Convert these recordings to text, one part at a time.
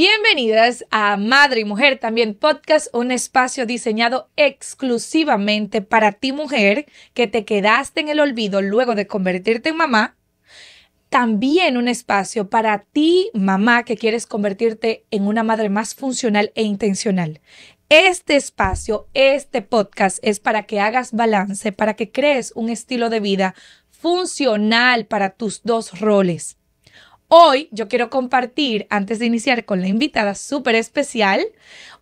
Bienvenidas a Madre y Mujer también podcast, un espacio diseñado exclusivamente para ti mujer que te quedaste en el olvido luego de convertirte en mamá. También un espacio para ti mamá que quieres convertirte en una madre más funcional e intencional. Este espacio, este podcast es para que hagas balance, para que crees un estilo de vida funcional para tus dos roles Hoy yo quiero compartir, antes de iniciar con la invitada súper especial,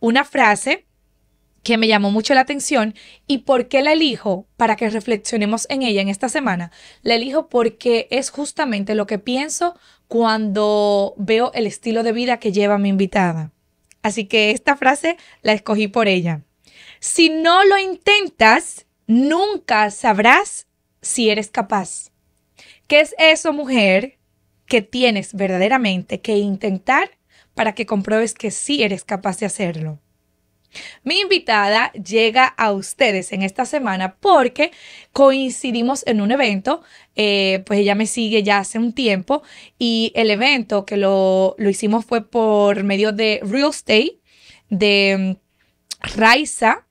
una frase que me llamó mucho la atención y por qué la elijo para que reflexionemos en ella en esta semana. La elijo porque es justamente lo que pienso cuando veo el estilo de vida que lleva mi invitada. Así que esta frase la escogí por ella. Si no lo intentas, nunca sabrás si eres capaz. ¿Qué es eso, mujer? que tienes verdaderamente que intentar para que compruebes que sí eres capaz de hacerlo. Mi invitada llega a ustedes en esta semana porque coincidimos en un evento, eh, pues ella me sigue ya hace un tiempo y el evento que lo, hicimos fue por medio de Real Estate, de mm, Raiza.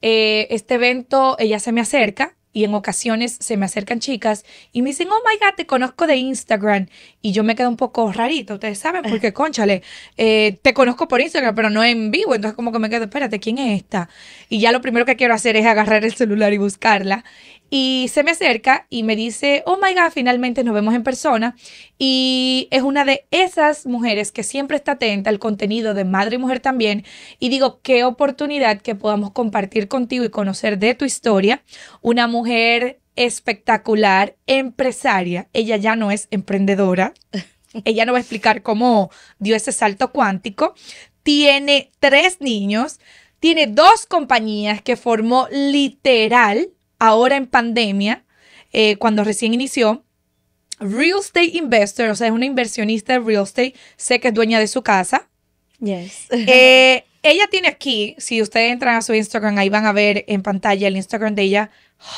Eh, este evento, ella se me acerca y en ocasiones se me acercan chicas y me dicen, oh my God, te conozco de Instagram. Y yo me quedo un poco rarito, ustedes saben, eh. porque cónchale eh, te conozco por Instagram, pero no en vivo. Entonces como que me quedo, espérate, ¿quién es esta? Y ya lo primero que quiero hacer es agarrar el celular y buscarla y se me acerca y me dice, oh my god, finalmente nos vemos en persona. Y es una de esas mujeres que siempre está atenta al contenido de Madre y Mujer también. Y digo, qué oportunidad que podamos compartir contigo y conocer de tu historia. Una mujer espectacular, empresaria. Ella ya no es emprendedora. Ella no va a explicar cómo dio ese salto cuántico. Tiene tres niños, tiene dos compañías que formó literal ahora en pandemia, eh, cuando recién inició, real estate investor, o sea, es una inversionista de real estate, sé que es dueña de su casa. Yes. Eh, ella tiene aquí, si ustedes entran a su Instagram, ahí van a ver en pantalla el Instagram de ella,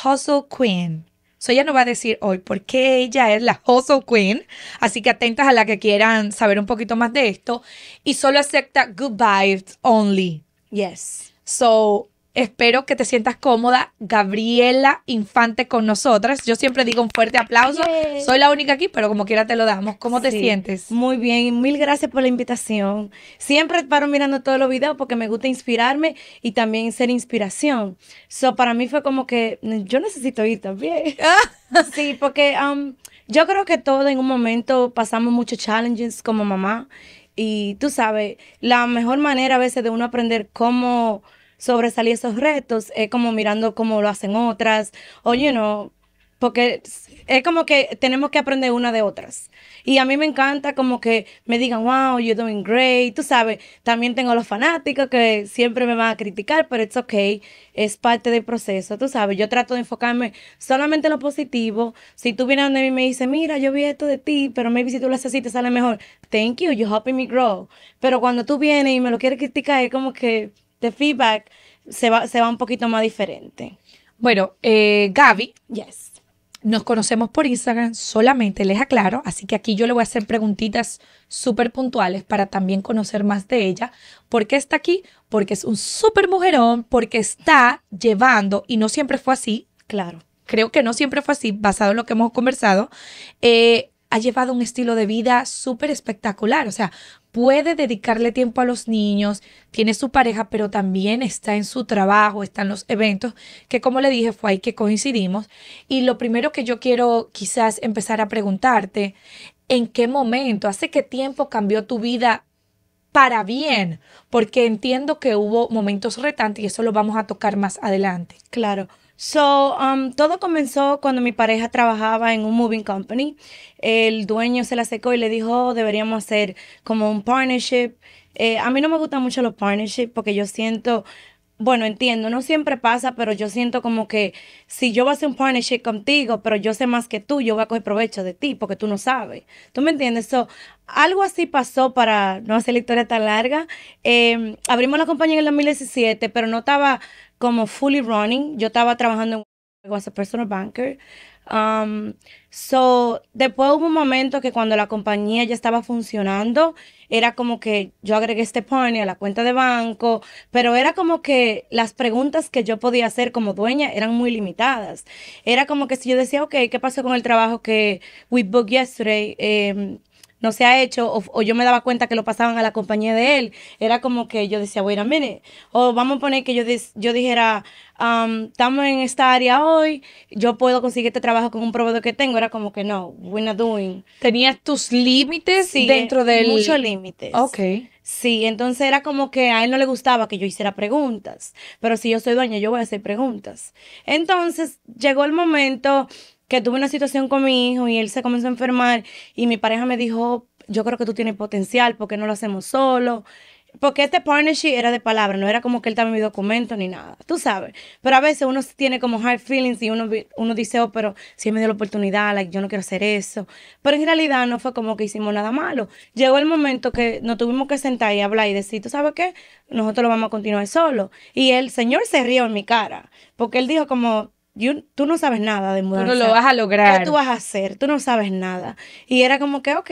Hustle Queen. So ella no va a decir hoy por qué ella es la Hustle Queen. Así que atentas a la que quieran saber un poquito más de esto. Y solo acepta good vibes only. Yes. So Espero que te sientas cómoda, Gabriela Infante, con nosotras. Yo siempre digo un fuerte aplauso. Soy la única aquí, pero como quiera te lo damos. ¿Cómo te sientes? Muy bien, mil gracias por la invitación. Siempre paro mirando todos los videos porque me gusta inspirarme y también ser inspiración. So, para mí fue como que yo necesito ir también. sí, porque um, yo creo que todos en un momento pasamos muchos challenges como mamá. Y tú sabes, la mejor manera a veces de uno aprender cómo sobresalir esos retos, es como mirando cómo lo hacen otras, o you know, porque es como que tenemos que aprender una de otras. Y a mí me encanta como que me digan, wow, you're doing great, tú sabes, también tengo los fanáticos que siempre me van a criticar, pero it's okay, es parte del proceso, tú sabes, yo trato de enfocarme solamente en lo positivo. Si tú vienes a mí me dices, mira, yo vi esto de ti, pero maybe si tú lo haces así te sale mejor, thank you, you're helping me grow. Pero cuando tú vienes y me lo quieres criticar, es como que The este feedback se va, se va un poquito más diferente. Bueno, eh, Gaby. Yes. Nos conocemos por Instagram solamente, les aclaro, así que aquí yo le voy a hacer preguntitas súper puntuales para también conocer más de ella. ¿Por qué está aquí? Porque es un súper mujerón, porque está llevando, y no siempre fue así, claro, creo que no siempre fue así, basado en lo que hemos conversado, eh, ha llevado un estilo de vida súper espectacular, o sea, puede dedicarle tiempo a los niños, tiene su pareja, pero también está en su trabajo, están en los eventos, que como le dije fue ahí que coincidimos. Y lo primero que yo quiero quizás empezar a preguntarte, ¿en qué momento, hace qué tiempo cambió tu vida para bien? Porque entiendo que hubo momentos retantes y eso lo vamos a tocar más adelante. Claro. So, um, todo comenzó cuando mi pareja trabajaba en un moving company. El dueño se la secó y le dijo, deberíamos hacer como un partnership. Eh, a mí no me gustan mucho los partnerships porque yo siento, bueno, entiendo, no siempre pasa, pero yo siento como que si yo voy a hacer un partnership contigo, pero yo sé más que tú, yo voy a coger provecho de ti porque tú no sabes. ¿Tú me entiendes? So, algo así pasó para no hacer la historia tan larga. Em, abrimos la compañía en el 2017, pero no estaba como fully running. Yo estaba trabajando en as a personal banker. Um, so, después hubo un momento que cuando la compañía ya estaba funcionando, era como que yo agregué este pony a la cuenta de banco, pero era como que las preguntas que yo podía hacer como dueña eran muy limitadas. Era como que si yo decía, ok, ¿qué pasó con el trabajo que we booked yesterday? Em, no se ha hecho, o, yo me daba cuenta que lo pasaban a la compañía de él, era como que yo decía, bueno a o vamos a poner que yo, yo dijera, um, estamos en esta área hoy, yo puedo conseguir este trabajo con un proveedor que tengo, era como que no, we're not doing. ¿Tenías tus límites y dentro del...? muchos límites. Ok. Sí, entonces era como que a él no le gustaba que yo hiciera preguntas, pero si yo soy dueña, yo voy a hacer preguntas. Entonces llegó el momento que tuve una situación con mi hijo y él se comenzó a enfermar y mi pareja me dijo, yo creo que tú tienes potencial, ¿por qué no lo hacemos solo? Porque este partnership era de palabra, no era como que él también mi documento ni nada, tú sabes. Pero a veces uno tiene como hard feelings y uno, uno dice, oh, pero si me dio la oportunidad, yo no quiero hacer eso. Pero en realidad no fue como que hicimos nada malo. Llegó el momento que nos tuvimos que sentar y hablar y decir, ¿tú sabes qué? Nosotros lo vamos a continuar solo. Y el señor se rió en mi cara, porque él dijo como, tú no sabes nada de mudanza. no lo vas a lograr. ¿Qué tú vas a hacer? Tú no sabes nada. Y era como que, ok.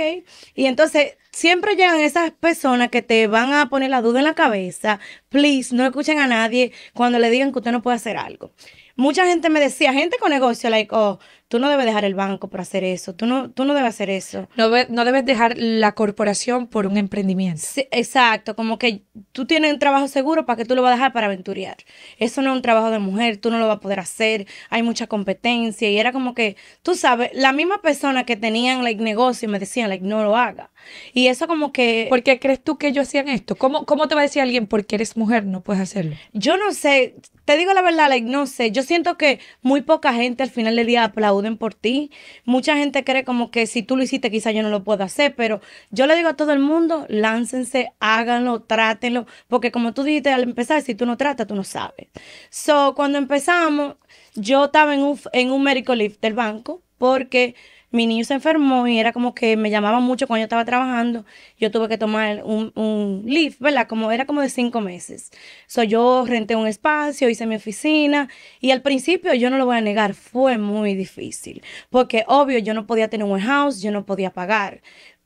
Y entonces siempre llegan esas personas que te van a poner la duda en la cabeza. Please, no escuchen a nadie cuando le digan que usted no puede hacer algo. Mucha gente me decía, gente con negocio, like, oh, tú no debes dejar el banco para hacer eso, tú no, tú no debes hacer eso. No, no debes dejar la corporación por un emprendimiento. exacto, como que tú tienes un trabajo seguro para que tú lo vas a dejar para aventurear. Eso no es un trabajo de mujer, tú no lo vas a poder hacer, hay mucha competencia y era como que, tú sabes, la misma persona que tenían like negocio me decían like no lo haga. Y eso como que... ¿Por qué crees tú que ellos hacían esto? ¿Cómo, cómo te va a decir alguien porque eres mujer no puedes hacerlo? Yo no sé, te digo la verdad, like no sé, yo siento que muy poca gente al final del día aplaude por ti. Mucha gente cree como que si tú lo hiciste, quizá yo no lo puedo hacer, pero yo le digo a todo el mundo, láncense, háganlo, trátenlo, porque como tú dijiste al empezar, si tú no tratas, tú no sabes. So, cuando empezamos, yo estaba en un, en un medical lift del banco porque mi niño se enfermó y era como que me llamaba mucho cuando yo estaba trabajando. Yo tuve que tomar un, un leave, ¿verdad? Como, era como de cinco meses. So, yo renté un espacio, hice mi oficina y al principio, yo no lo voy a negar, fue muy difícil. Porque obvio, yo no podía tener un house, yo no podía pagar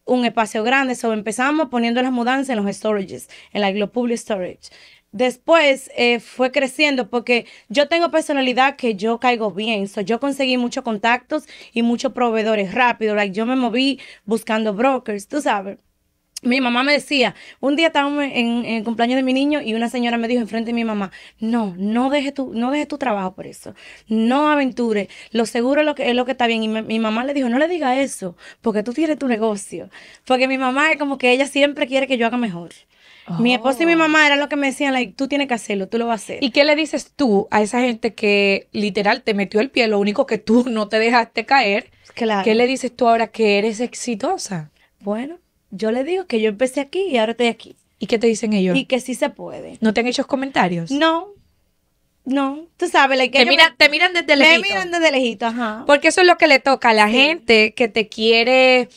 un espacio grande. So, empezamos poniendo las mudanzas en los storages, en la public storage después eh, fue creciendo porque yo tengo personalidad que yo caigo bien. So, yo conseguí muchos contactos y muchos proveedores rápido. Like, yo me moví buscando brokers, tú sabes. Mi mamá me decía, un día estábamos en, el cumpleaños de mi niño y una señora me dijo enfrente de mi mamá, no, no deje tu, no tu trabajo por eso, no aventure, lo seguro es lo que, es lo que está bien. Y mi mamá le dijo, no le diga eso, porque tú tienes tu negocio, porque mi mamá es como que ella siempre quiere que yo haga mejor. Mi oh. esposo y mi mamá eran lo que me decían, tú tienes que hacerlo, tú lo vas a hacer. ¿Y qué le dices tú a esa gente que literal te metió el pie, lo único que tú no te dejaste caer? Claro. ¿Qué le dices tú ahora que eres exitosa? Bueno, yo le digo que yo empecé aquí y ahora estoy aquí. ¿Y qué te dicen ellos? Y que sí se puede. ¿No te han hecho comentarios? No, no, tú sabes, que. te, te miran desde lejito. Te miran desde lejito, ajá. Porque eso es lo que le toca a la gente que te quiere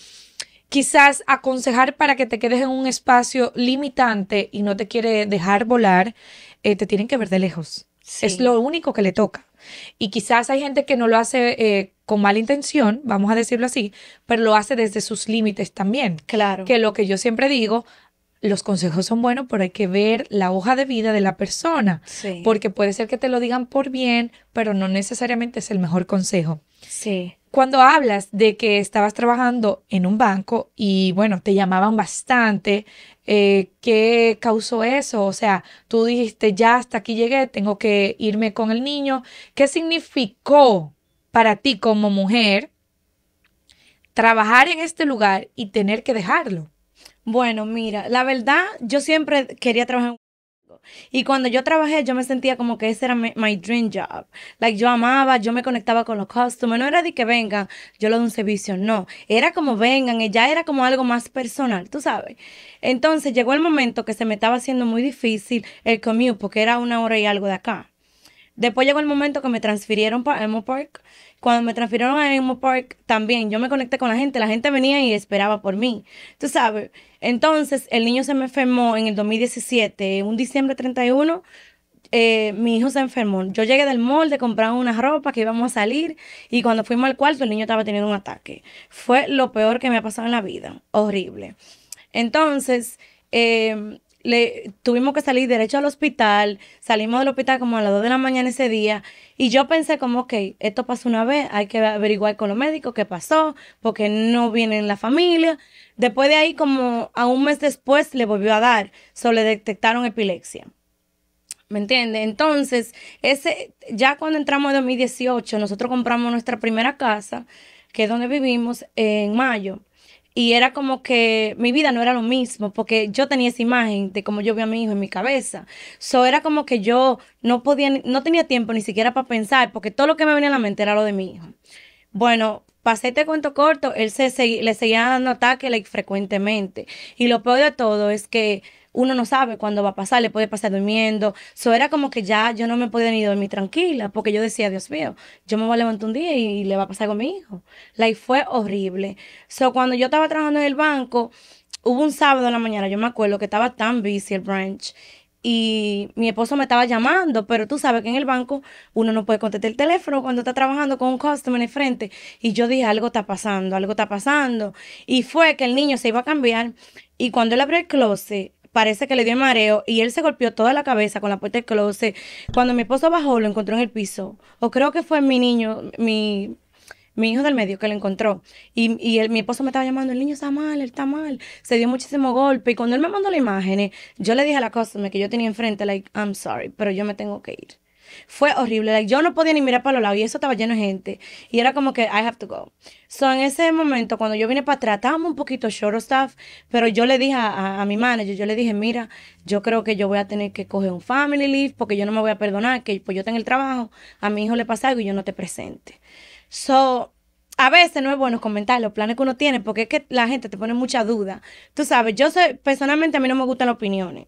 quizás aconsejar para que te quedes en un espacio limitante y no te quiere dejar volar, eh, te tienen que ver de lejos. Es lo único que le toca. Y quizás hay gente que no lo hace eh, con mala intención, vamos a decirlo así, pero lo hace desde sus límites también. Claro. Que lo que yo siempre digo, los consejos son buenos, pero hay que ver la hoja de vida de la persona, porque puede ser que te lo digan por bien, pero no necesariamente es el mejor consejo. Sí. Cuando hablas de que estabas trabajando en un banco y bueno, te llamaban bastante, eh, ¿qué causó eso? O sea, tú dijiste, ya hasta aquí llegué, tengo que irme con el niño. ¿Qué significó para ti como mujer trabajar en este lugar y tener que dejarlo? Bueno, mira, la verdad, yo siempre quería trabajar en y cuando yo trabajé, yo me sentía como que ese era mi, my dream job. Like, yo amaba, yo me conectaba con los customers. No era de que vengan, yo lo de un servicio, no. Era como vengan, ya era como algo más personal, tú sabes. Entonces llegó el momento que se me estaba haciendo muy difícil el commute, porque era una hora y algo de acá. Después llegó el momento que me transfirieron para Emo Park cuando me transfirieron a Emo Park, también yo me conecté con la gente, la gente venía y esperaba por mí, tú sabes. Entonces, el niño se me enfermó en el 2017, un diciembre 31, eh, mi hijo se enfermó. Yo llegué del molde, compramos una ropa que íbamos a salir y cuando fuimos al cuarto el niño estaba teniendo un ataque. Fue lo peor que me ha pasado en la vida, horrible. Entonces, em, le, tuvimos que salir derecho al hospital, salimos del hospital como a las 2 de la mañana ese día y yo pensé como, ok, esto pasó una vez, hay que averiguar con los médicos qué pasó, porque no viene la familia. Después de ahí, como a un mes después, le volvió a dar, solo le detectaron epilepsia. ¿Me entiende? Entonces, ese, ya cuando entramos en 2018, nosotros compramos nuestra primera casa, que es donde vivimos, en mayo. Y era como que mi vida no era lo mismo, porque yo tenía esa imagen de cómo yo vi a mi hijo en mi cabeza. So era como que yo no podía, no tenía tiempo ni siquiera para pensar, porque todo lo que me venía a la mente era lo de mi hijo. Bueno, pasé este cuento corto, él se, le seguía dando ataques frecuentemente. Y lo peor de todo es que uno no sabe cuándo va a pasar, le puede pasar durmiendo. Eso era como que ya yo no me podía ni dormir tranquila, porque yo decía, Dios mío, yo me voy a levantar un día y, le va a pasar con mi hijo. La y fue horrible. So, cuando yo estaba trabajando en el banco, hubo un sábado en la mañana, yo me acuerdo que estaba tan busy el branch y mi esposo me estaba llamando, pero tú sabes que en el banco uno no puede contestar el teléfono cuando está trabajando con un customer en el frente. Y yo dije, algo está pasando, algo está pasando. Y fue que el niño se iba a cambiar y cuando él abrió el closet, parece que le dio mareo y él se golpeó toda la cabeza con la puerta del closet. Cuando mi esposo bajó, lo encontró en el piso. O creo que fue mi niño, mi, mi hijo del medio que lo encontró. Y, mi esposo me estaba llamando, el niño está mal, él está mal. Se dio muchísimo golpe. Y cuando él me mandó la imagen, yo le dije a la cosa que yo tenía enfrente, like, I'm sorry, pero yo me tengo que ir. Fue horrible. yo no podía ni mirar para los lados y eso estaba lleno de gente. Y era como que, I have to go. So, en ese momento, cuando yo vine para atrás, estábamos un poquito short of stuff, pero yo le dije a, mi manager, yo le dije, mira, yo creo que yo voy a tener que coger un family leave porque yo no me voy a perdonar que pues yo tenga el trabajo, a mi hijo le pasa algo y yo no te presente. So, a veces no es bueno comentar los planes que uno tiene porque es que la gente te pone mucha duda. Tú sabes, yo soy, personalmente a mí no me gustan las opiniones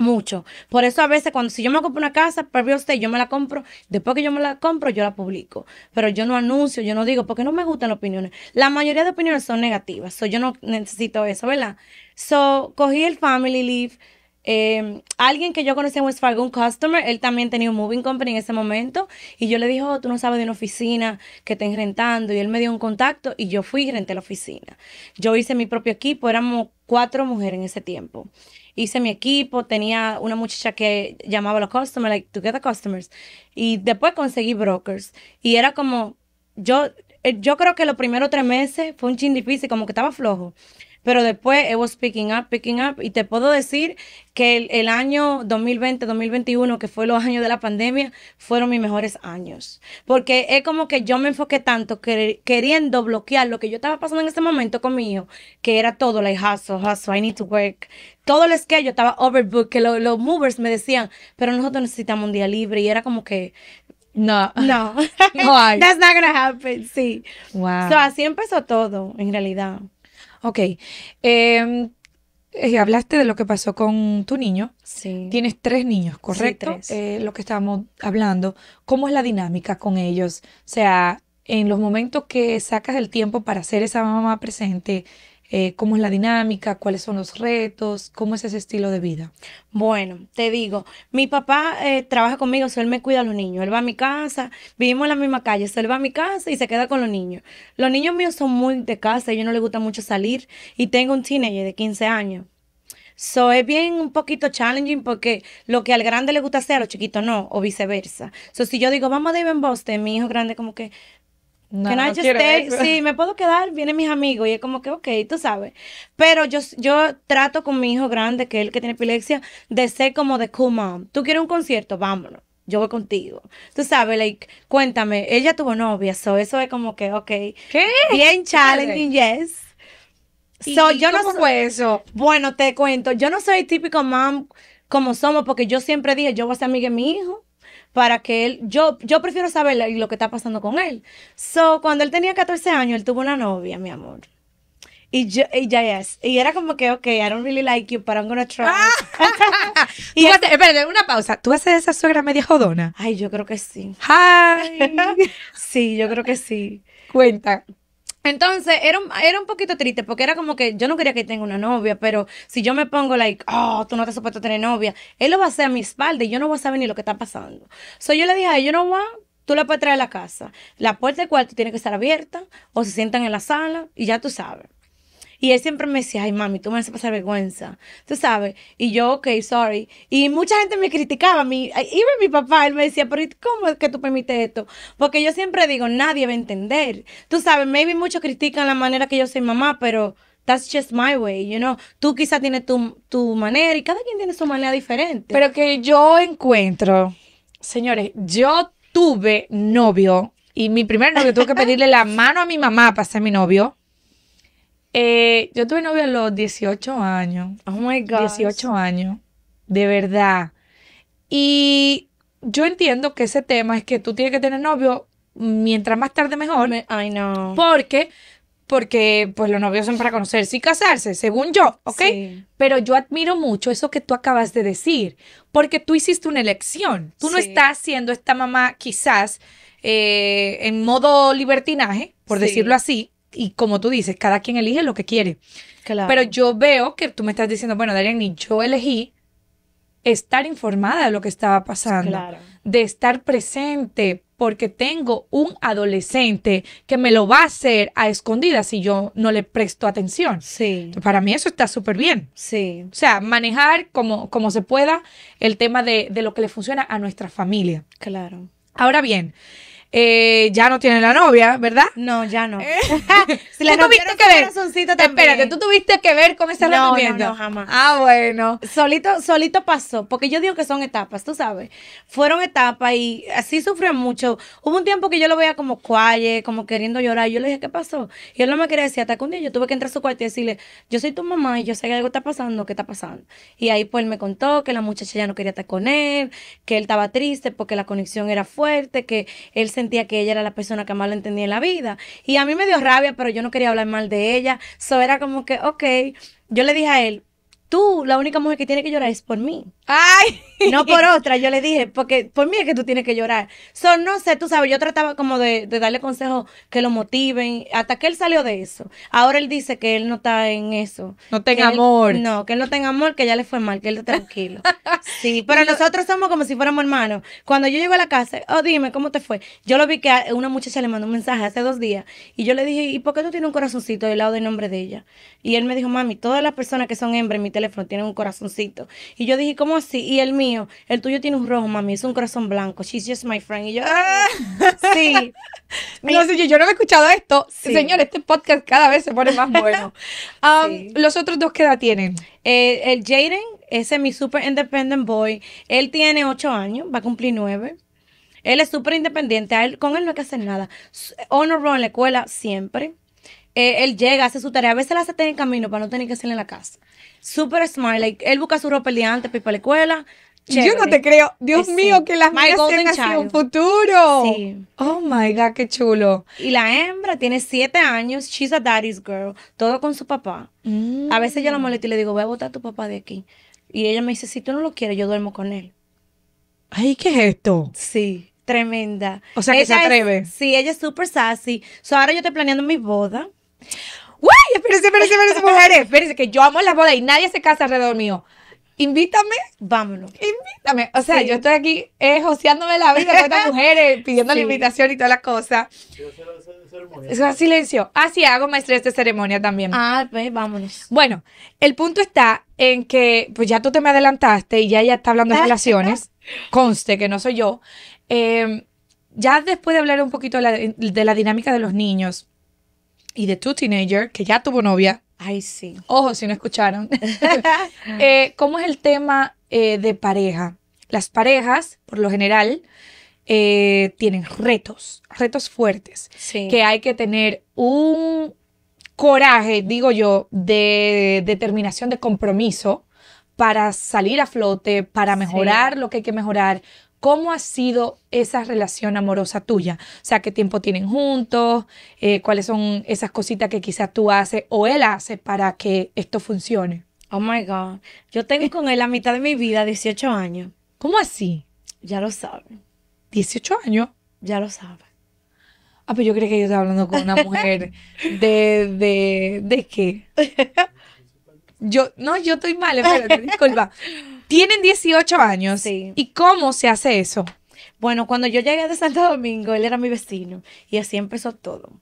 mucho. Por eso a veces cuando si yo me compro una casa, previo pues, usted, yo me la compro, después que yo me la compro, yo la publico. Pero yo no anuncio, yo no digo, porque no me gustan las opiniones. La mayoría de opiniones son negativas, so yo no necesito eso, ¿verdad? So, cogí el family leave Em, alguien que yo conocía en West un customer, él también tenía un moving company en ese momento y yo le dije, oh, tú no sabes de una oficina que estén rentando y él me dio un contacto y yo fui y renté la oficina. Yo hice mi propio equipo, éramos cuatro mujeres en ese tiempo. Hice mi equipo, tenía una muchacha que llamaba a los customers, like, to get the customers. Y después conseguí brokers. Y era como, yo, eh, yo creo que los primeros tres meses fue un chin difícil, como que estaba flojo pero después it was picking up, picking up. Y te puedo decir que el, año 2020, 2021, que fue los años de la pandemia, fueron mis mejores años. Porque es como que yo me enfoqué tanto que, queriendo bloquear lo que yo estaba pasando en ese momento con mi hijo, que era todo, la hustle, hustle, I need to work. Todo el que yo estaba overbooked, que los movers me decían, pero nosotros necesitamos un día libre. Y era como que no. No. no That's not to happen. Sí. Wow. así empezó todo, en realidad. Ok. Em, eh, hablaste de lo que pasó con tu niño. Sí. Tienes tres niños, ¿correcto? tres. Eh, lo que estábamos hablando. ¿Cómo es la dinámica con ellos? O sea, en los momentos que sacas el tiempo para ser esa mamá presente, eh, cómo es la dinámica, cuáles son los retos, cómo es ese estilo de vida. Bueno, te digo, mi papá eh, trabaja conmigo, o él me cuida a los niños, él va a mi casa, vivimos en la misma calle, él va a mi casa y se queda con los niños. Los niños míos son muy de casa, a ellos no les gusta mucho salir y tengo un teenager de 15 años. So, es bien un poquito challenging porque lo que al grande le gusta hacer, a los chiquitos no, o viceversa. So, si yo digo, vamos a Dave Boston, mi hijo grande como que, no, Sí, me puedo quedar, vienen mis amigos y es como que, ok, tú sabes. Pero yo, yo trato con mi hijo grande, que él que tiene epilepsia, de ser como de cool mom. ¿Tú quieres un concierto? Vámonos. Yo voy contigo. Tú sabes, like, cuéntame, ella tuvo novia, so eso es como que, ok. ¿Qué? Bien challenging, yes. So, yo cómo no fue eso? Bueno, te cuento, yo no soy típico mom como somos, porque yo siempre dije, yo voy a ser amiga de mi hijo para que él, yo, yo prefiero saber lo que está pasando con él. So, cuando él tenía 14 años, él tuvo una novia, mi amor. Y y ya es Y era como que, ok, I don't really like you, but I'm gonna try. Ah. espérate, una pausa. ¿Tú haces esa suegra media jodona? Ay, yo creo que sí. Hi. sí, yo creo que sí. Cuenta. Entonces, era un, era un poquito triste porque era como que yo no quería que tenga una novia, pero si yo me pongo like, oh, tú no te has supuesto tener novia, él lo va a hacer a mi espalda y yo no voy a saber ni lo que está pasando. So yo le dije a Yo no voy, Tú la puedes traer a la casa. La puerta del cuarto tiene que estar abierta o se sientan en la sala y ya tú sabes. Y él siempre me decía, ay, mami, tú me haces pasar vergüenza. Tú sabes. Y yo, ok, sorry. Y mucha gente me criticaba. Mi, iba mi papá, él me decía, pero ¿cómo es que tú permites esto? Porque yo siempre digo, nadie va a entender. Tú sabes, maybe muchos critican la manera que yo soy mamá, pero that's just my way, you know. Tú quizás tienes tu, tu, manera y cada quien tiene su manera diferente. Pero que yo encuentro, señores, yo tuve novio y mi primer novio tuve que pedirle la mano a mi mamá para ser mi novio. Eh, yo tuve novio a los 18 años. Oh my God. 18 años. De verdad. Y yo entiendo que ese tema es que tú tienes que tener novio mientras más tarde mejor. Me, I Porque, porque pues los novios son para conocerse y casarse, según yo, ¿ok? Pero yo admiro mucho eso que tú acabas de decir, porque tú hiciste una elección. Tú no estás siendo esta mamá quizás eh, en modo libertinaje, por decirlo así, y como tú dices, cada quien elige lo que quiere. Claro. Pero yo veo que tú me estás diciendo, bueno, y yo elegí estar informada de lo que estaba pasando, de estar presente, porque tengo un adolescente que me lo va a hacer a escondidas si yo no le presto atención. Sí. Para mí eso está súper bien. Sí. O sea, manejar como, como se pueda el tema de, de lo que le funciona a nuestra familia. Claro. Ahora bien, eh, ya no tiene la novia, ¿verdad? No, ya no. Eh, si la ¿Tú tuviste que ver? Espérate, ¿tú tuviste que ver con ese no, No, no, jamás. Ah, bueno. Solito, solito pasó, porque yo digo que son etapas, tú sabes. Fueron etapas y así sufrió mucho. Hubo un tiempo que yo lo veía como cualle, como queriendo llorar. yo le dije, ¿qué pasó? Y él no me quería decir, hasta que un día yo tuve que entrar a su cuarto y decirle, yo soy tu mamá y yo sé que algo está pasando, ¿qué está pasando? Y ahí pues él me contó que la muchacha ya no quería estar con él, que él estaba triste porque la conexión era fuerte, que él se sentía que ella era la persona que más lo entendía en la vida. Y a mí me dio rabia, pero yo no quería hablar mal de ella. Eso era como que, ok, yo le dije a él, tú, la única mujer que tiene que llorar es por mí. Ay. No por otra, yo le dije, porque por mí es que tú tienes que llorar. Son, no sé, tú sabes, yo trataba como de, darle consejos que lo motiven, hasta que él salió de eso. Ahora él dice que él no está en eso. No tenga amor. No, que él no tenga amor, que ya le fue mal, que él está tranquilo. sí, pero nosotros somos como si fuéramos hermanos. Cuando yo llego a la casa, oh, dime, ¿cómo te fue? Yo lo vi que una muchacha le mandó un mensaje hace dos días y yo le dije, ¿y por qué tú tienes un corazoncito del lado del nombre de ella? Y él me dijo, mami, todas las personas que son hembras en mi teléfono tienen un corazoncito. Y yo dije, ¿cómo sí, y el mío, el tuyo tiene un rojo, mami, es un corazón blanco. She's just my friend. Y yo, sí. Ah". no, sé, yo no he escuchado esto. Señor, este podcast cada vez se pone más bueno. Um, ¿Los otros dos qué edad tienen? Eh, el Jaden, ese es mi super independent boy. Él tiene ocho años, va a cumplir nueve. Él es súper independiente, con él no hay que hacer nada. Honor en la escuela siempre. Eh, él llega, hace su tarea. A veces la hace en camino para no tener que hacerla en la casa. Super smiley, él busca su ropa el día para la escuela. Yo no te creo. Dios eh, mío, que las mías tienen así un futuro. Oh my God, qué chulo. Y la hembra tiene siete años. She's a daddy's girl. Todo con su papá. A veces yo la mm. molesto y le digo, voy a botar a tu papá de aquí. Y ella me dice, si tú no lo quieres, yo duermo con él. Ay, ¿qué es esto? Sí, tremenda. O sea, que se atreve. sí, ella es súper sassy. So, ahora yo estoy planeando mi boda. ¡Uy! Espérense, espérense, espérense, mujeres. Espérense, que yo amo las bodas y nadie se casa alrededor mío. Invítame, vámonos. Invítame. O sea, yo estoy aquí eh, la vida con estas mujeres, pidiendo la invitación y todas las cosas Yo es silencio. Ah, sí, hago maestría de ceremonia también. Ah, pues vámonos. Bueno, el punto está en que, pues ya tú te me adelantaste y ya ella está hablando de ah. relaciones. Conste que no soy yo. Em, ya después de hablar un poquito de la, de la dinámica de los niños, y de tu Teenager, que ya tuvo novia. Ay, sí. Ojo, si no escucharon. Eh, ¿Cómo es el tema eh, de pareja? Las parejas, por lo general, eh, tienen retos, retos fuertes, sí. que hay que tener un coraje, digo yo, de determinación, de compromiso para salir a flote, para mejorar lo que hay que mejorar, ¿Cómo ha sido esa relación amorosa tuya? O sea, ¿qué tiempo tienen juntos? Eh, ¿Cuáles son esas cositas que quizás tú haces o él hace para que esto funcione? Oh my God. Yo tengo con él la mitad de mi vida, 18 años. ¿Cómo así? Ya lo saben. ¿18 años? Ya lo sabe Ah, pero pues yo creo que yo estaba hablando con una mujer de, de, qué. Yo, no, yo estoy mal, espérate, disculpa. Tienen 18 años. Sí. ¿Y cómo se hace eso? Bueno, cuando yo llegué de Santo Domingo, él era mi vecino y así empezó todo.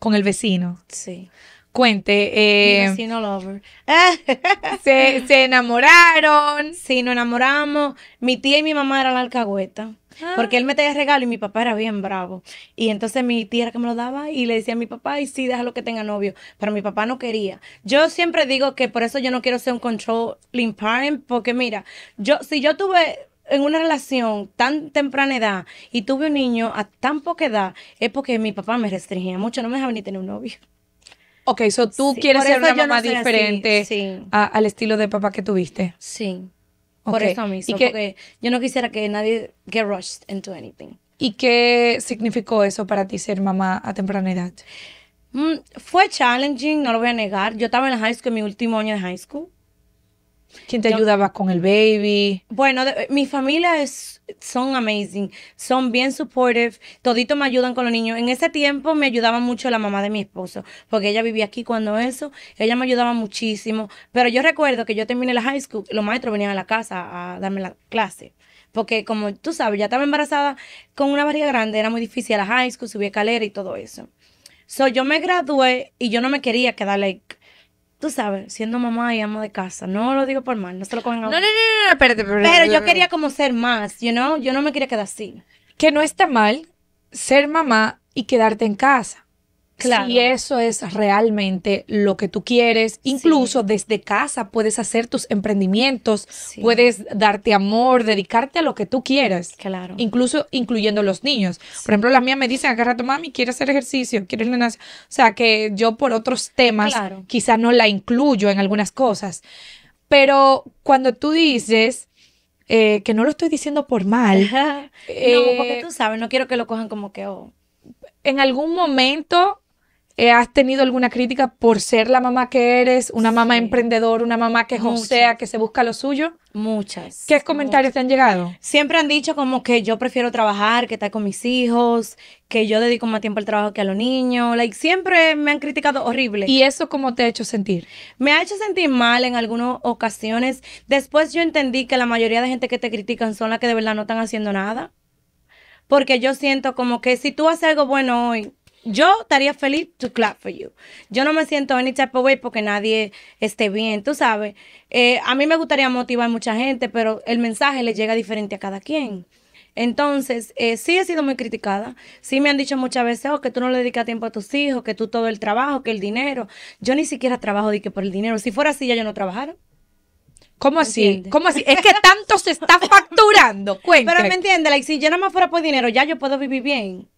Con el vecino. Sí. Cuente. Eh, mi vecino lover. se, se enamoraron. Sí, nos enamoramos. Mi tía y mi mamá eran la alcahueta. Ah. Porque él me tenía regalo y mi papá era bien bravo. Y entonces mi tía era que me lo daba y le decía a mi papá, y sí, déjalo que tenga novio. Pero mi papá no quería. Yo siempre digo que por eso yo no quiero ser un controlling parent, porque mira, yo, si yo tuve en una relación tan temprana edad y tuve un niño a tan poca edad, es porque mi papá me restringía mucho, no me dejaba ni tener un novio. Ok, so tú quieres ser una mamá diferente al estilo de papá que tuviste. Sí. Por eso mismo, que, porque yo no quisiera que nadie get rushed into anything. ¿Y qué significó eso para ti ser mamá a temprana edad? Mm, fue challenging, no lo voy a negar. Yo estaba en la high school, mi último año de high school. ¿Quién te ayudaba con el baby? Bueno, mi familia es, son amazing, son bien supportive, todito me ayudan con los niños. En ese tiempo me ayudaba mucho la mamá de mi esposo, porque ella vivía aquí cuando eso, ella me ayudaba muchísimo. Pero yo recuerdo que yo terminé la high school, los maestros venían a la casa a darme la clase porque como tú sabes, ya estaba embarazada con una barriga grande, era muy difícil la high school, subía escalera y todo eso. So, yo me gradué y yo no me quería quedar like, tú sabes, siendo mamá y amo de casa. No lo digo por mal, no se lo cogen a No, no, no, no, espérate, espérate Pero yo quería como ser más, you know? Yo no me quería quedar así. Que no está mal ser mamá y quedarte en casa. Si eso es realmente lo que tú quieres, incluso desde casa puedes hacer tus emprendimientos, puedes darte amor, dedicarte a lo que tú quieras. Claro. Incluso incluyendo los niños. Por ejemplo, las mías me dicen agarra rato, mami, quiere hacer ejercicio, quiere O sea, que yo por otros temas quizás no la incluyo en algunas cosas. Pero cuando tú dices, eh, que no lo estoy diciendo por mal. no, porque eh, tú sabes, no quiero que lo cojan como que, oh. En algún momento eh, has tenido alguna crítica por ser la mamá que eres, una mamá emprendedora, una mamá que josea, que se busca lo suyo? Muchas. ¿Qué comentarios te han llegado? Siempre han dicho como que yo prefiero trabajar, que estar con mis hijos, que yo dedico más tiempo al trabajo que a los niños. Like, siempre me han criticado horrible. ¿Y eso cómo te ha hecho sentir? Me ha hecho sentir mal en algunas ocasiones. Después yo entendí que la mayoría de gente que te critican son las que de verdad no están haciendo nada. Porque yo siento como que si tú haces algo bueno hoy, yo estaría feliz to clap for you. Yo no me siento any type of way porque nadie esté bien, tú sabes. Eh, a mí me gustaría motivar a mucha gente, pero el mensaje le llega diferente a cada quien. Entonces, eh, sí he sido muy criticada. Sí me han dicho muchas veces, oh, que tú no le dedicas tiempo a tus hijos, que tú todo el trabajo, que el dinero. Yo ni siquiera trabajo de que por el dinero. Si fuera así, ya yo no trabajara. ¿Cómo así? ¿Cómo así? Es que tanto se está facturando. Pero me entiende, y si yo no más fuera por dinero, ya yo puedo vivir bien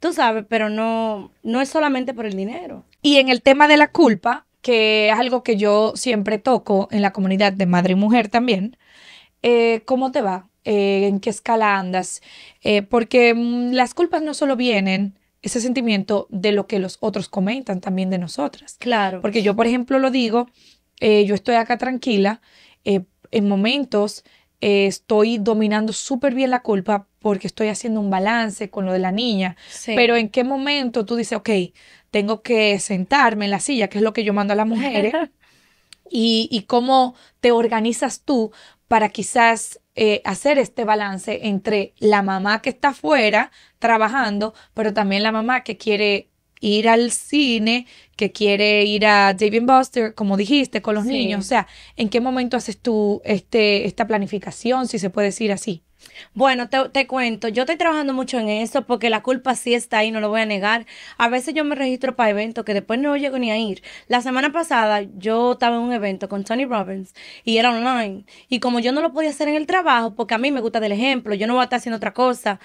tú sabes, pero no, no es solamente por el dinero. Y en el tema de la culpa, que es algo que yo siempre toco en la comunidad de madre y mujer también, eh, ¿cómo te va? Eh, ¿En qué escala andas? Eh, porque mm, las culpas no solo vienen ese sentimiento de lo que los otros comentan, también de nosotras. Claro. Porque yo, por ejemplo, lo digo, yo estoy acá tranquila, en momentos estoy dominando súper bien la culpa, porque estoy haciendo un balance con lo de la niña. Pero en qué momento tú dices, ok, tengo que sentarme en la silla, que es lo que yo mando a las mujeres, y, cómo te organizas tú para quizás eh, hacer este balance entre la mamá que está afuera trabajando, pero también la mamá que quiere ir al cine, que quiere ir a David Buster, como dijiste, con los niños. O sea, ¿en qué momento haces tú este, esta planificación, si se puede decir así? Bueno, te, cuento, yo estoy trabajando mucho en eso porque la culpa sí está ahí, no lo voy a negar. A veces yo me registro para eventos que después no llego ni a ir. La semana pasada yo estaba en un evento con Tony Robbins y era online. Y como yo no lo podía hacer en el trabajo, porque a mí me gusta el ejemplo, yo no voy a estar haciendo otra cosa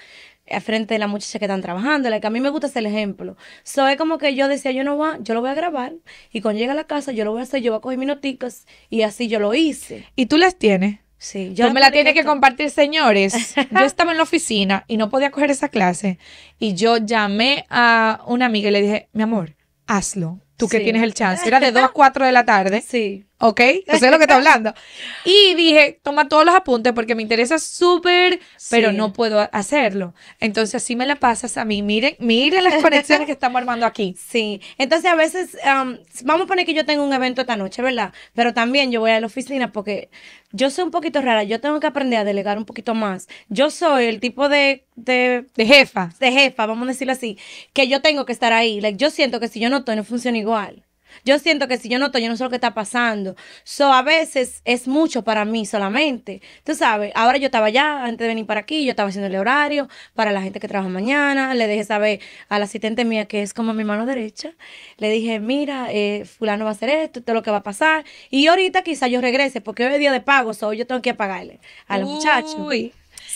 al eh, frente de las muchachas que están trabajando, la que a mí me gusta es el ejemplo. soy como que yo decía, yo no va, yo lo voy a grabar y cuando llegue a la casa yo lo voy a hacer, yo voy a coger mis noticas y así yo lo hice. ¿Y tú las tienes? Sí, yo me la tiene que compartir, señores. Yo estaba en la oficina y no podía coger esa clase. Y yo llamé a una amiga y le dije, mi amor, hazlo. Tú que tienes el chance. Era de 2 a 4 de la tarde. Sí. ¿Ok? Eso es lo que está hablando. Y dije, toma todos los apuntes porque me interesa súper, pero no puedo hacerlo. Entonces, así me la pasas a mí. Miren, miren las conexiones que estamos armando aquí. Sí. Entonces, a veces, um, vamos a poner que yo tengo un evento esta noche, ¿verdad? Pero también yo voy a la oficina porque yo soy un poquito rara. Yo tengo que aprender a delegar un poquito más. Yo soy el tipo de. De, jefa. De jefa, vamos a decirlo así. Que yo tengo que estar ahí. yo siento que si yo no estoy, no funciona igual. Yo siento que si yo noto, yo no sé lo que está pasando. So, a veces es mucho para mí solamente. Tú sabes, ahora yo estaba allá, antes de venir para aquí, yo estaba haciendo el horario para la gente que trabaja mañana. Le dejé saber a la asistente mía, que es como mi mano derecha. Le dije, mira, eh, fulano va a hacer esto, esto es lo que va a pasar. Y ahorita quizá yo regrese, porque hoy es día de pago, so yo tengo que pagarle a los muchachos.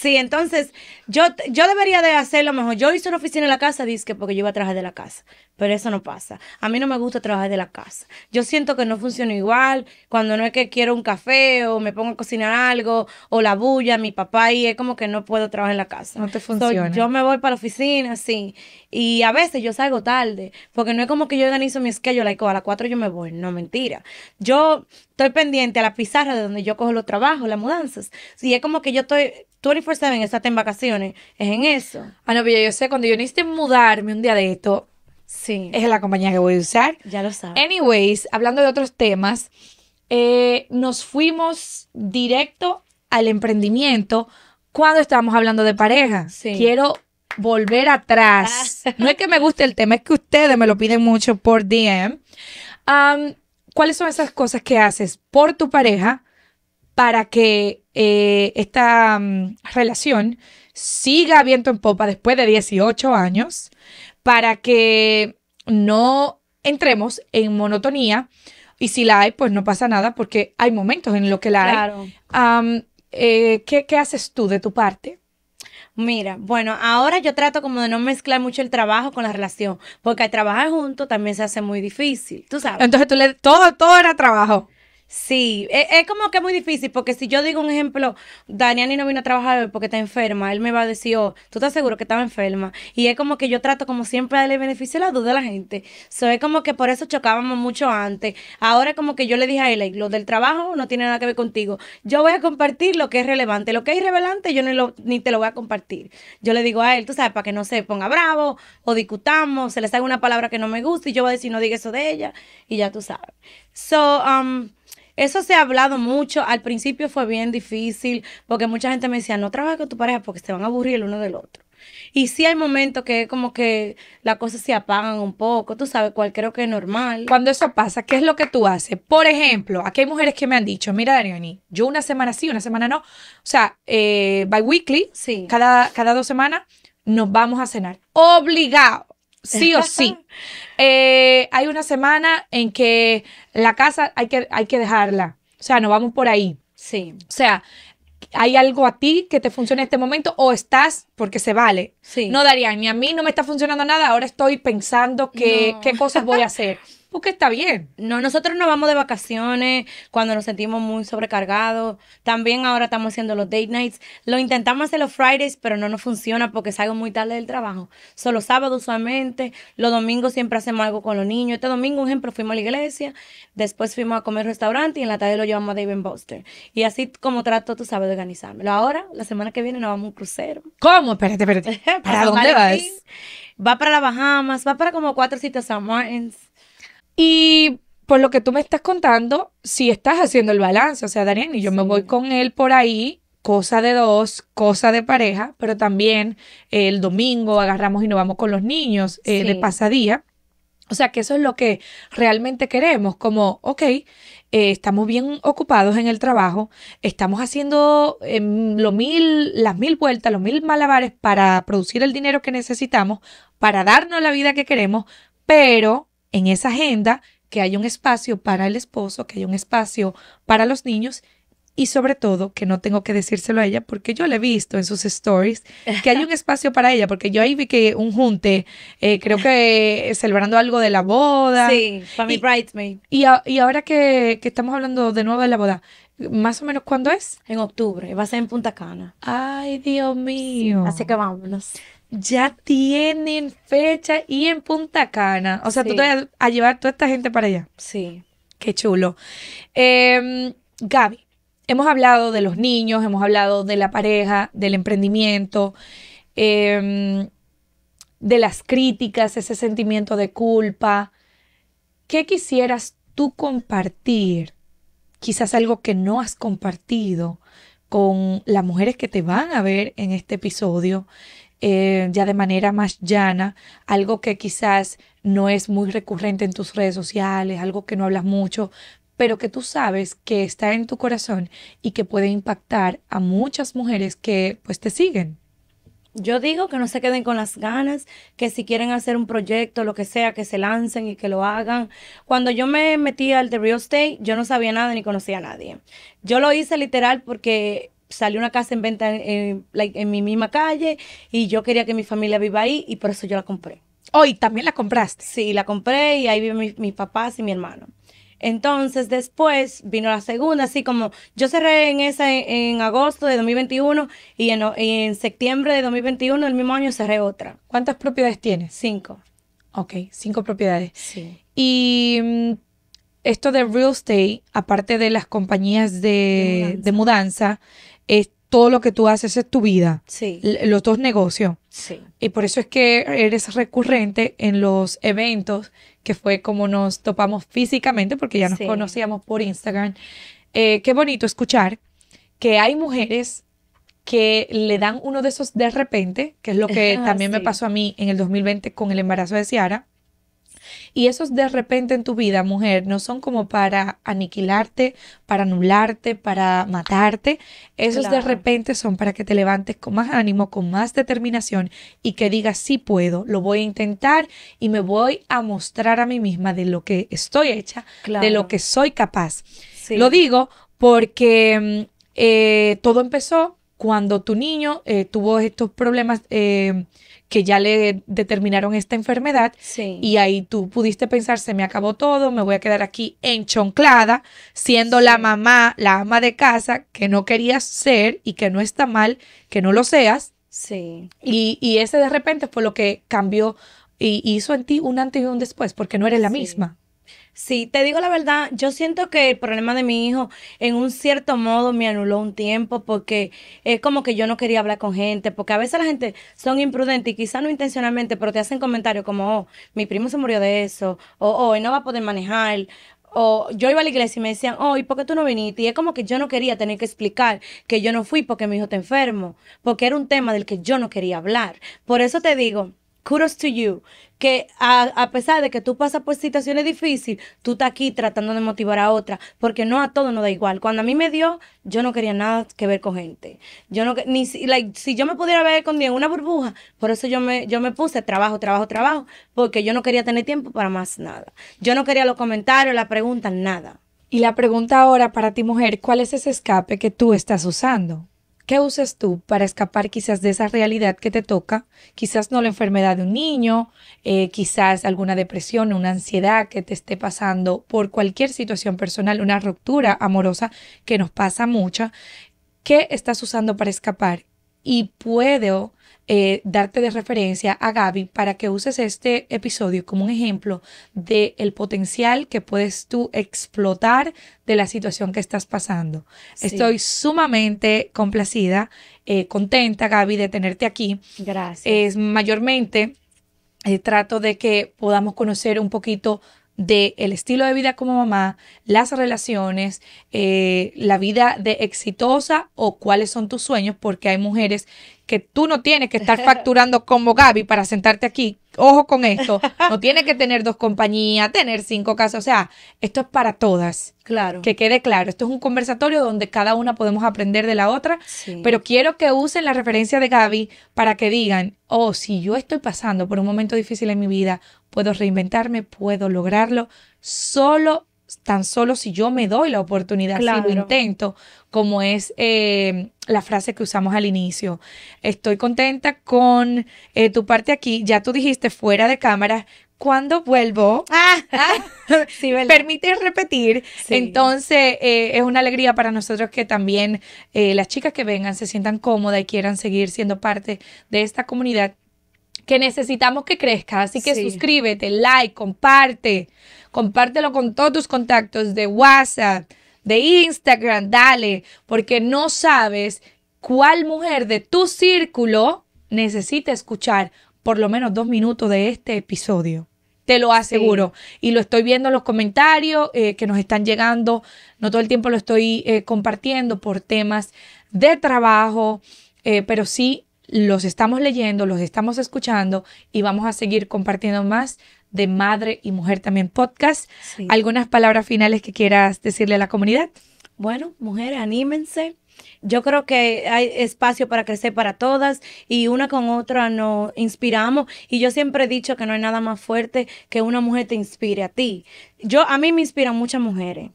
Sí, entonces yo, yo debería de hacer lo mejor. Yo hice una oficina en la casa, dizque, porque yo iba a trabajar de la casa, pero eso no pasa. A mí no me gusta trabajar de la casa. Yo siento que no funciona igual cuando no es que quiero un café o me pongo a cocinar algo o la bulla, mi papá y es como que no puedo trabajar en la casa. No te funciona. yo me voy para la oficina, sí. Y a veces yo salgo tarde, porque no es como que yo organizo mi schedule, like, oh, a las 4 yo me voy. No, mentira. Yo estoy pendiente a la pizarra de donde yo cojo los trabajos, las mudanzas. Y es como que yo estoy 24-7 estás en vacaciones, es en eso. Ah, no, pero yo sé, cuando yo necesite mudarme un día de esto, sí. es la compañía que voy a usar. Ya lo sabes. Anyways, hablando de otros temas, eh, nos fuimos directo al emprendimiento cuando estábamos hablando de pareja. Sí. Quiero volver atrás. Ah. No es que me guste el tema, es que ustedes me lo piden mucho por DM. ¿Cuáles son esas cosas que haces por tu pareja para que eh, esta mm, relación siga viento en popa después de 18 años, para que no entremos en monotonía. Y si la hay, pues no pasa nada porque hay momentos en los que la hay. Eh, ¿qué, haces tú de tu parte? Mira, bueno, ahora yo trato como de no mezclar mucho el trabajo con la relación, porque al trabajar juntos también se hace muy difícil, tú sabes. Entonces tú le todo todo era trabajo. Sí, e-, es, como que es muy difícil, porque si yo digo un ejemplo, Daniani no vino a trabajar porque está enferma, él me va a decir, oh, tú estás seguro que estaba enferma. Y es como que yo trato como siempre darle beneficio a la duda de la gente. So, es como que por eso chocábamos mucho antes. Ahora es como que yo le dije a él, lo del trabajo no tiene nada que ver contigo. Yo voy a compartir lo que es relevante. Lo que es irrelevante, yo ni, lo, ni te lo voy a compartir. Yo le digo a él, tú sabes, para que no se ponga bravo o discutamos, se le salga una palabra que no me gusta y yo voy a decir, no diga eso de ella. Y ya tú sabes. So, um, eso se ha hablado mucho. Al principio fue bien difícil porque mucha gente me decía, no trabajes con tu pareja porque se van a aburrir el uno del otro. Y sí hay momentos que como que las cosas se apagan un poco, tú sabes, cual creo que es normal. Cuando eso pasa, ¿qué es lo que tú haces? Por ejemplo, aquí hay mujeres que me han dicho, mira Dariani, yo una semana sí, una semana no. O sea, eh, weekly sí. cada, cada dos semanas nos vamos a cenar. Obligado sí o sí. Eh, hay una semana en que la casa hay que, hay que dejarla. O sea, no vamos por ahí. Sí. O sea, hay algo a ti que te funciona en este momento o estás porque se vale. Sí. No, Daría, ni a mí no me está funcionando nada. Ahora estoy pensando que, qué cosas voy a hacer. porque está bien. No, nosotros no vamos de vacaciones cuando nos sentimos muy sobrecargados. También ahora estamos haciendo los date nights. Lo intentamos hacer los Fridays, pero no nos funciona porque salgo muy tarde del trabajo. Solo sábado usualmente. Los domingos siempre hacemos algo con los niños. Este domingo, un ejemplo, fuimos a la iglesia. Después fuimos a comer restaurante y en la tarde lo llevamos a Dave Buster. Y así como trato, tú sabes, de organizármelo. Ahora, la semana que viene, nos vamos a un crucero. ¿Cómo? Espérate, espérate. ¿Para, dónde vas? Va para las Bahamas, va para como cuatro citas a Martins. Y por lo que tú me estás contando, si estás haciendo el balance, o sea, Darien, y yo me voy con él por ahí, cosa de dos, cosa de pareja, pero también el domingo agarramos y nos vamos con los niños eh, de pasadía. O sea, que eso es lo que realmente queremos, como, ok, eh, estamos bien ocupados en el trabajo, estamos haciendo em, mil, las mil vueltas, los mil malabares para producir el dinero que necesitamos, para darnos la vida que queremos, pero en esa agenda que hay un espacio para el esposo, que hay un espacio para los niños y sobre todo que no tengo que decírselo a ella porque yo le he visto en sus stories que hay un espacio para ella porque yo ahí vi que un junte eh, creo que celebrando algo de la boda sí para mi bridesmaid y, y ahora que, estamos hablando de nuevo de la boda más o menos cuándo es en octubre va a ser en Punta Cana ay Dios mío así que vámonos ya tienen fecha y en Punta Cana. O sea, tú te vas a llevar toda esta gente para allá. Sí. Qué chulo. Em, Gaby, hemos hablado de los niños, hemos hablado de la pareja, del emprendimiento, em, de las críticas, ese sentimiento de culpa. ¿Qué quisieras tú compartir? Quizás algo que no has compartido con las mujeres que te van a ver en este episodio. Eh, ya de manera más llana, algo que quizás no es muy recurrente en tus redes sociales, algo que no hablas mucho, pero que tú sabes que está en tu corazón y que puede impactar a muchas mujeres que pues te siguen. Yo digo que no se queden con las ganas, que si quieren hacer un proyecto, lo que sea, que se lancen y que lo hagan. Cuando yo me metí al de real estate, yo no sabía nada ni conocía a nadie. Yo lo hice literal porque salió una casa en venta en, mi misma calle y yo quería que mi familia viva ahí y por eso yo la compré. Hoy oh, también la compraste. Sí, la compré y ahí viven mis papás y mi hermano. Entonces después vino la segunda, así como yo cerré en esa en, agosto de 2021 y en, septiembre de 2021, el mismo año, cerré otra. ¿Cuántas propiedades tienes? Cinco. Ok, cinco propiedades. Sí. Y mm, esto de real estate, aparte de las compañías de mudanza es todo lo que tú haces es tu vida. Sí. Los dos negocios. Sí. Y por eso es que eres recurrente en los eventos, que fue como nos topamos físicamente, porque ya nos conocíamos por Instagram. Eh, qué bonito escuchar que hay mujeres que le dan uno de esos de repente, que es lo que también me pasó a mí en el 2020 con el embarazo de Ciara, y esos de repente en tu vida, mujer, no son como para aniquilarte, para anularte, para matarte. Esos de repente son para que te levantes con más ánimo, con más determinación y que digas, sí puedo, lo voy a intentar y me voy a mostrar a mí misma de lo que estoy hecha, de lo que soy capaz. Lo digo porque mm, eh, todo empezó cuando tu niño eh, tuvo estos problemas eh, que ya le determinaron esta enfermedad y ahí tú pudiste pensar, se me acabó todo, me voy a quedar aquí enchonclada, siendo la mamá, la ama de casa que no querías ser y que no está mal que no lo seas. Sí. Y, ese de repente fue lo que cambió y hizo en ti un antes y un después, porque no eres la misma. Sí, te digo la verdad, yo siento que el problema de mi hijo en un cierto modo me anuló un tiempo porque es como que yo no quería hablar con gente, porque a veces la gente son imprudentes y quizás no intencionalmente, pero te hacen comentarios como, oh, mi primo se murió de eso, o, oh, él no va a poder manejar, o yo iba a la iglesia y me decían, oh, ¿y por qué tú no viniste? Y es como que yo no quería tener que explicar que yo no fui porque mi hijo está enfermo, porque era un tema del que yo no quería hablar. Por eso te digo, kudos to you, que a, a, pesar de que tú pasas por situaciones difíciles, tú estás aquí tratando de motivar a otra, porque no a todos no da igual. Cuando a mí me dio, yo no quería nada que ver con gente. Yo no, ni si, like, si yo me pudiera ver con en una burbuja, por eso yo me, yo me puse trabajo, trabajo, trabajo, porque yo no quería tener tiempo para más nada. Yo no quería los comentarios, las preguntas, nada. Y la pregunta ahora para ti, mujer, ¿cuál es ese escape que tú estás usando? ¿Qué usas tú para escapar quizás de esa realidad que te toca? Quizás no la enfermedad de un niño, eh, quizás alguna depresión, una ansiedad que te esté pasando por cualquier situación personal, una ruptura amorosa que nos pasa mucha. ¿Qué estás usando para escapar? Y puedo eh, darte de referencia a Gaby para que uses este episodio como un ejemplo del potencial que puedes tú explotar de la situación que estás pasando. Estoy sumamente complacida, eh, contenta Gaby de tenerte aquí. Gracias. Es mayormente... Eh, trato de que podamos conocer un poquito de el estilo de vida como mamá, las relaciones, eh, la vida de exitosa o cuáles son tus sueños, porque hay mujeres que tú no tienes que estar facturando como Gaby para sentarte aquí ojo con esto, no tiene que tener dos compañías, tener cinco casas, o sea, esto es para todas. Claro. Que quede claro, esto es un conversatorio donde cada una podemos aprender de la otra, pero quiero que usen la referencia de Gaby para que digan, oh, si yo estoy pasando por un momento difícil en mi vida, puedo reinventarme, puedo lograrlo, solo tan solo si yo me doy la oportunidad, si lo intento, como es eh, la frase que usamos al inicio. Estoy contenta con eh, tu parte aquí, ya tú dijiste fuera de cámara. Cuando vuelvo, ah, me ah. permite repetir. Entonces, eh, es una alegría para nosotros que también las chicas que vengan se sientan cómodas y quieran seguir siendo parte de esta comunidad que necesitamos que crezca. Así que suscríbete, like, comparte, compártelo con todos tus contactos de WhatsApp, de Instagram, dale, porque no sabes cuál mujer de tu círculo necesita escuchar por lo menos dos minutos de este episodio. Te lo aseguro. Y lo estoy viendo en los comentarios eh, que nos están llegando. No todo el tiempo lo estoy eh, compartiendo por temas de trabajo, eh, pero sí los estamos leyendo, los estamos escuchando y vamos a seguir compartiendo más de Madre y Mujer también podcast. ¿Algunas palabras finales que quieras decirle a la comunidad? Bueno, mujeres, anímense. Yo creo que hay espacio para crecer para todas y una con otra nos inspiramos. Y yo siempre he dicho que no hay nada más fuerte que una mujer te inspire a ti. Yo, a mí me inspiran muchas mujeres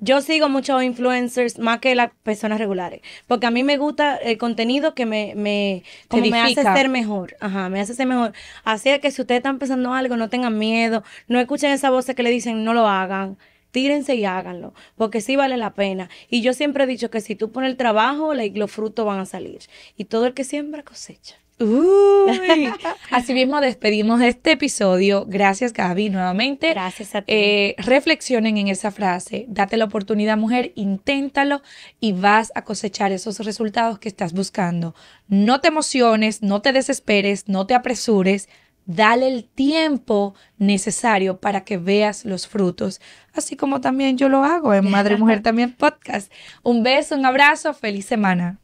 yo sigo muchos influencers más que las personas regulares, porque a mí me gusta el contenido que me, me, me hace ser mejor. Ajá, me hace ser mejor. Así que si ustedes están pensando algo, no tengan miedo, no escuchen esa voz que le dicen no lo hagan. Tírense y háganlo, porque sí vale la pena. Y yo siempre he dicho que si tú pones el trabajo, los frutos van a salir. Y todo el que siembra cosecha. Uy. mismo despedimos este episodio. Gracias, Gaby, nuevamente. Gracias a ti. Eh, reflexionen en esa frase. Date la oportunidad, mujer, inténtalo y vas a cosechar esos resultados que estás buscando. No te emociones, no te desesperes, no te apresures. Dale el tiempo necesario para que veas los frutos, así como también yo lo hago en Madre Mujer también podcast. Un beso, un abrazo, feliz semana.